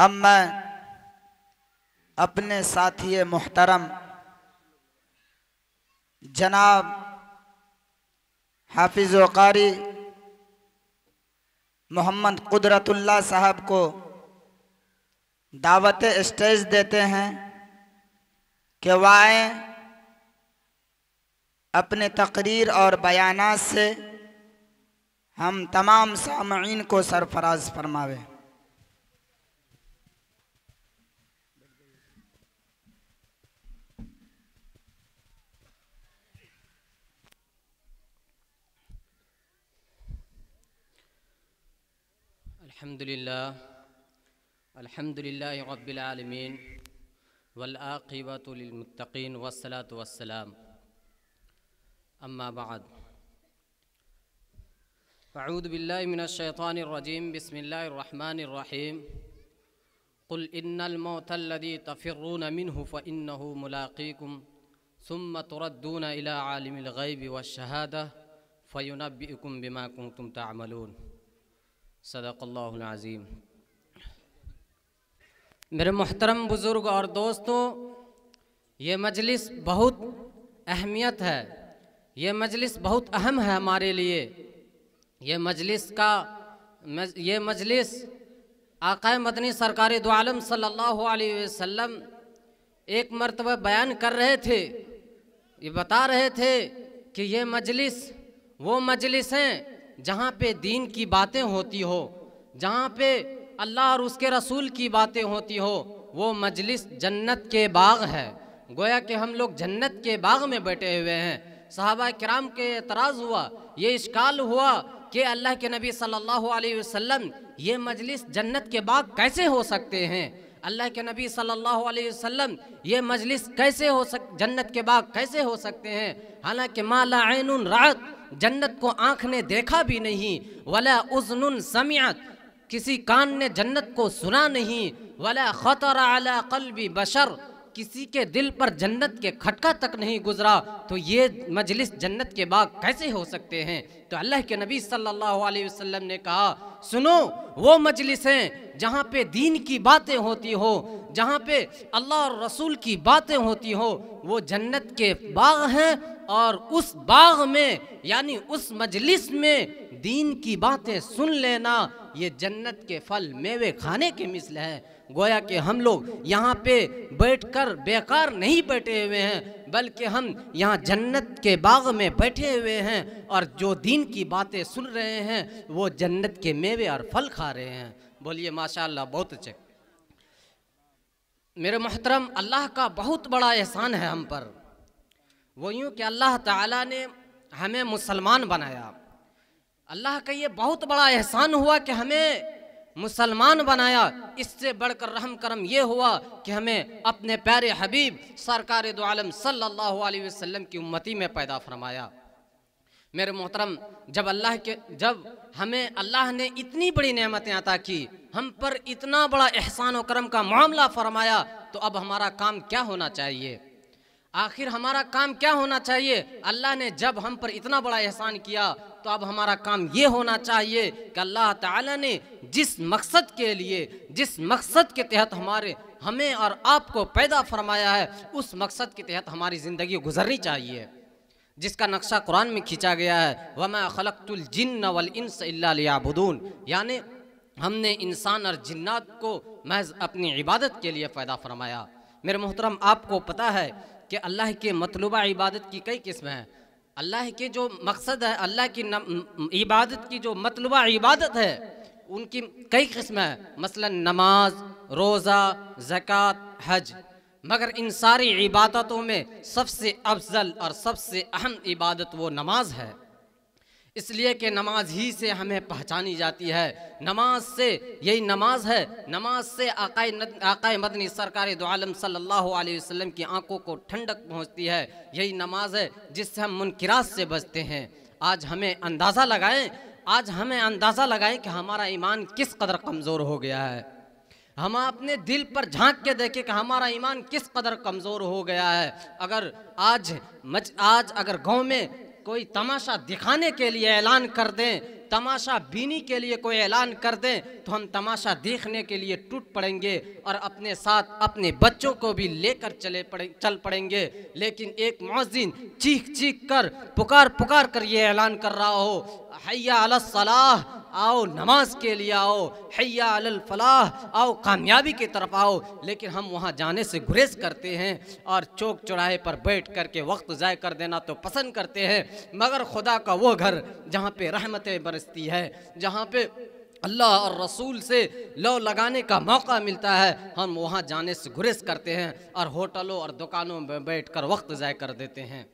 अब मैं अपने साथी मोहतरम जनाब हाफिज़ कारी मोहम्मद कुदरतुल्ला साहब को दावत स्टेज देते हैं कि वाएँ अपने तकरीर और बयान से हम तमाम सामीन को सरफराज फरमावें الحمد لله الحمد لله رب العالمين والآقبة للمتقين والصلاة والسلام أما بعد أعوذ بالله من الشيطان الرجيم بسم الله الرحمن الرحيم قل إن الموت الذي تفرون منه فإنه ملاقيكم ثم تردون إلى عالم الغيب والشهادة فينبئكم بما كنتم تعملون सदाक़ल्लाज़ीम मेरे मोहतरम बुज़ुर्ग और दोस्तों ये मजलिस बहुत अहमियत है ये मजलिस बहुत अहम है हमारे लिए ये मजलिस का मज, ये मजलिस आकाय मदनी सरकार दोम सल्लल्लाहु अलैहि वसल्लम एक मरतबा बयान कर रहे थे ये बता रहे थे कि ये मजलिस वो मजलिस हैं जहाँ पे दीन की बातें होती हो जहाँ पे अल्लाह और उसके रसूल की बातें होती हो वो मजलिस जन्नत के बाग है गोया कि हम लोग जन्नत के बाग में बैठे हुए हैं साहबा कराम के एतराज़ हुआ ये इश्काल हुआ कि अल्लाह के नबी सल्लल्लाहु अलैहि वसल्लम ये मजलिस जन्नत के बाग कैसे हो सकते हैं अल्लाह के नबी सल्लल्लाहु अलैहि वसल्लम ये मजलिस कैसे हो सक जन्नत के बाग कैसे हो सकते हैं हालांकि माला रात जन्नत को आँख ने देखा भी नहीं वला उजन समियत किसी कान ने जन्नत को सुना नहीं वला खतर अला कल्बी बशर किसी के दिल पर जन्नत के खटका तक नहीं गुजरा तो ये मजलिस जन्नत के बाग कैसे हो सकते हैं तो अल्लाह के नबी सल्लल्लाहु अलैहि वसल्लम ने कहा सुनो वो मजलिस हैं जहाँ पे दीन की बातें होती हो जहाँ पे अल्लाह और रसूल की बातें होती हो वो जन्नत के बाग हैं और उस बाग में यानी उस मजलिस में दीन की बातें सुन लेना ये जन्नत के फल मेवे खाने के मिसल है गोया कि हम लोग यहाँ पे बैठकर बेकार नहीं बैठे हुए हैं बल्कि हम यहाँ जन्नत के बाग में बैठे हुए हैं और जो दीन की बातें सुन रहे हैं वो जन्नत के मेवे और फल खा रहे हैं बोलिए माशाल्लाह बहुत अच्छे मेरे मोहतरम अल्लाह का बहुत बड़ा एहसान है हम पर वो यूँ कि अल्लाह ताला ने हमें मुसलमान बनाया अल्लाह का ये बहुत बड़ा एहसान हुआ कि हमें मुसलमान बनाया इससे बढ़कर रहम करम ये हुआ कि हमें अपने प्यारे हबीब सरकार दो आलम सल्लल्लाहु अलैहि वसल्लम की उम्मती में पैदा फरमाया मेरे मोहतरम जब अल्लाह के जब हमें अल्लाह ने इतनी बड़ी नेमतें अता की हम पर इतना बड़ा एहसान व करम का मामला फरमाया तो अब हमारा काम क्या होना चाहिए आखिर हमारा काम क्या होना चाहिए अल्लाह ने जब हम पर इतना बड़ा एहसान किया तो अब हमारा काम ये होना चाहिए कि अल्लाह ताला ने जिस मकसद के लिए जिस मकसद के तहत हमारे हमें और आपको पैदा फरमाया है उस मकसद के तहत हमारी ज़िंदगी गुजरनी चाहिए जिसका नक्शा कुरान में खींचा गया है वमा खलकतुलजिन वलबुदून यानि हमने इंसान और जिन्नात को महज अपनी इबादत के लिए पैदा फरमाया मेरे मोहतरम आपको पता है कि अल्लाह के मतलूबा इबादत की कई किस्म हैं अल्लाह के जो मकसद है अल्लाह की इबादत की जो मतलूबा इबादत है उनकी कई किस्म है मसलन नमाज रोज़ा जक़ात हज मगर इन सारी इबादतों में सबसे अफजल और सबसे अहम इबादत वो नमाज है इसलिए कि नमाज ही से हमें पहचानी जाती है नमाज से यही नमाज है नमाज से आकाए आकाए मदनी सरकार दो सल्लल्लाहु अलैहि वसल्लम की आंखों को ठंडक पहुंचती है यही नमाज है जिससे हम मुनकरात से बचते हैं आज हमें अंदाज़ा लगाएं आज हमें अंदाज़ा लगाएं कि हमारा ईमान किस कदर कमज़ोर हो गया है हम अपने दिल पर झांक के देखें कि हमारा ईमान किस कदर कमज़ोर हो गया है अगर आज मच आज अगर गांव में कोई तमाशा दिखाने के लिए ऐलान कर दें तमाशा बीनी के लिए कोई ऐलान कर दें तो हम तमाशा देखने के लिए टूट पड़ेंगे और अपने साथ अपने बच्चों को भी लेकर चले पड़े चल पड़ेंगे लेकिन एक मौजिन चीख चीख कर पुकार पुकार कर ये ऐलान कर रहा हो हैया अलसलाह आओ नमाज के लिए आओ हैया अलफलाह आओ कामयाबी की तरफ आओ लेकिन हम वहाँ जाने से गुरेज करते हैं और चौक चौराहे पर बैठ कर के वक्त ज़ाय कर देना तो पसंद करते हैं मगर खुदा का वो घर जहाँ पे रहमतें बर बरसती है जहाँ पे अल्लाह और रसूल से लौ लगाने का मौका मिलता है हम वहाँ जाने से गुरेज करते हैं और होटलों और दुकानों में बैठकर वक्त ज़ाय कर देते हैं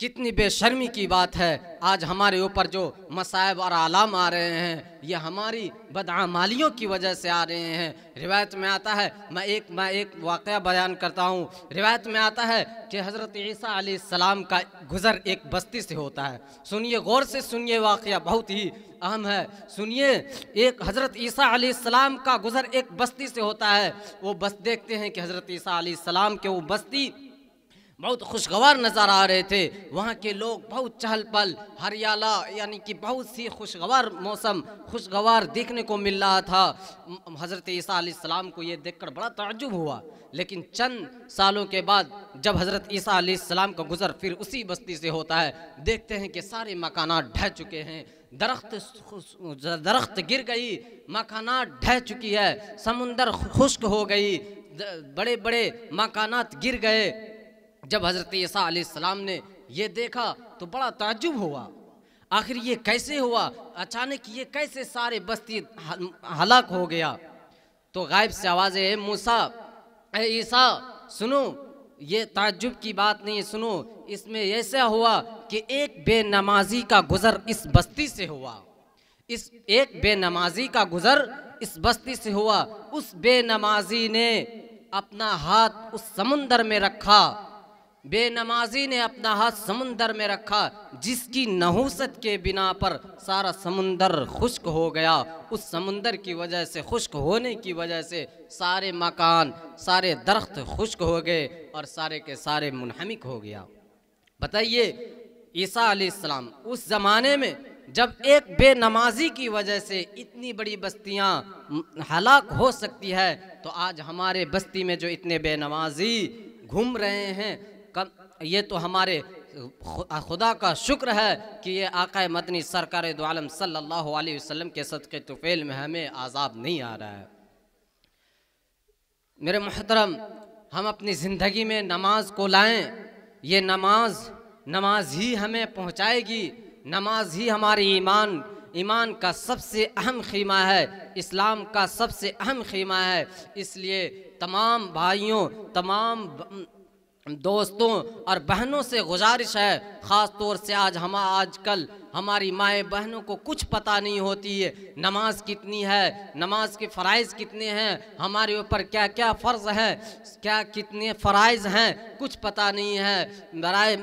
कितनी बेशर्मी की बात है आज हमारे ऊपर जो मसायब और आलाम आ रहे हैं ये हमारी बदामालियों की वजह से आ रहे हैं रिवायत में आता है मैं एक मैं एक वाक़ बयान करता हूँ रिवायत में आता है कि हज़रत ईसा सलाम का गुज़र एक बस्ती से होता है सुनिए गौर से सुनिए वाक़ बहुत ही अहम है सुनिए एक हज़रत ईसा सलाम का गुज़र एक बस्ती से होता है वो बस देखते हैं कि हज़रत ईसा सलाम के वो बस्ती बहुत खुशगवार नज़र आ रहे थे वहाँ के लोग बहुत चहल पहल हरियाला यानी कि बहुत सी खुशगवार मौसम खुशगवार देखने को मिल रहा था हज़रत ईसीम को ये देखकर बड़ा तजुब हुआ लेकिन चंद सालों के बाद जब हज़रत ईसीम का गुज़र फिर उसी बस्ती से होता है देखते हैं कि सारे मकाना ढह चुके हैं दरख्त दरख्त गिर गई मकाना ढह चुकी है समुंदर खुश्क हो गई बड़े बड़े मकानात गिर गए जब हज़रत ईसा ने ये देखा तो बड़ा ताजुब हुआ आखिर ये कैसे हुआ अचानक ये कैसे सारे बस्ती हलाक हो गया तो गायब से आवाज़ है मूसा ईसा सुनो ये ताजुब की बात नहीं सुनो इसमें ऐसा हुआ कि एक बेनमाजी का गुज़र इस बस्ती से हुआ इस एक बेनमाजी का गुज़र इस बस्ती से हुआ उस बेनमाजी ने अपना हाथ उस समुंदर में रखा बेनमाजी ने अपना हाथ समुंदर में रखा जिसकी नहुसत के बिना पर सारा समुंदर खुश्क हो गया उस समुंदर की वजह से खुश्क होने की वजह से सारे मकान सारे दरख्त खुश्क हो गए और सारे के सारे मुनहमिक हो गया बताइए ईसा आसमाम उस ज़माने में जब एक बेनमाजी की वजह से इतनी बड़ी बस्तियां हलाक हो सकती है तो आज हमारे बस्ती में जो इतने बेनमाजी घूम रहे हैं ये तो हमारे खुदा का शुक्र है कि ये आका मदनी सरकार दोम सल्लल्लाहु अलैहि वसल्लम के के तुफ़ेल में हमें आज़ाब नहीं आ रहा है मेरे मोहतरम हम अपनी ज़िंदगी में नमाज को लाएं ये नमाज नमाज ही हमें पहुंचाएगी नमाज ही हमारे ईमान ईमान का सबसे अहम खीमा है इस्लाम का सबसे अहम खीमा है इसलिए तमाम भाइयों तमाम दोस्तों और बहनों से गुजारिश है ख़ास तौर से आज हम आजकल हमारी माएँ बहनों को कुछ पता नहीं होती है नमाज कितनी है नमाज के फ़रज़ कितने हैं हमारे ऊपर क्या क्या फ़र्ज़ हैं क्या कितने फ़रज़ हैं कुछ पता नहीं है बरए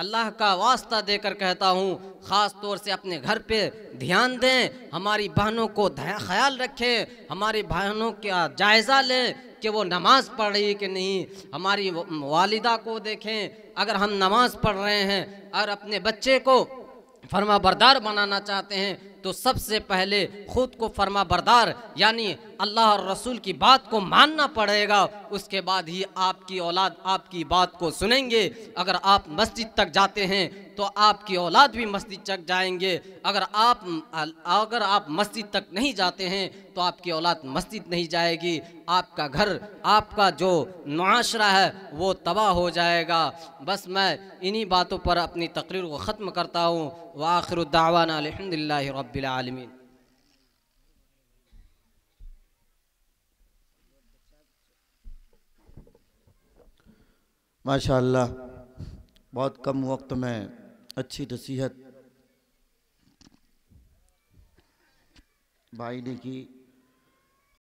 अल्लाह का वास्ता देकर कहता हूँ ख़ास तौर से अपने घर पे ध्यान दें हमारी बहनों को ख्याल रखें हमारी बहनों का जायज़ा लें कि वो नमाज़ पढ़ रही कि नहीं हमारी वालिदा को देखें अगर हम नमाज़ पढ़ रहे हैं और अपने बच्चे को फर्मा बरदार बनाना चाहते हैं तो सबसे पहले खुद को फर्मा बरदार यानी अल्लाह और रसूल की बात को मानना पड़ेगा उसके बाद ही आपकी औलाद आपकी बात को सुनेंगे अगर आप मस्जिद तक जाते हैं तो आपकी औलाद भी मस्जिद तक जाएंगे अगर आप अगर आप मस्जिद तक नहीं जाते हैं तो आपकी औलाद मस्जिद नहीं जाएगी आपका घर आपका जो माशरा है वो तबाह हो जाएगा बस मैं इन्हीं बातों पर अपनी तकरीर को ख़त्म करता हूँ वाखिर दावाना अलहमदिल्ला रबालमीन माशाल्लाह बहुत कम वक्त में अच्छी नसीहत भाई ने की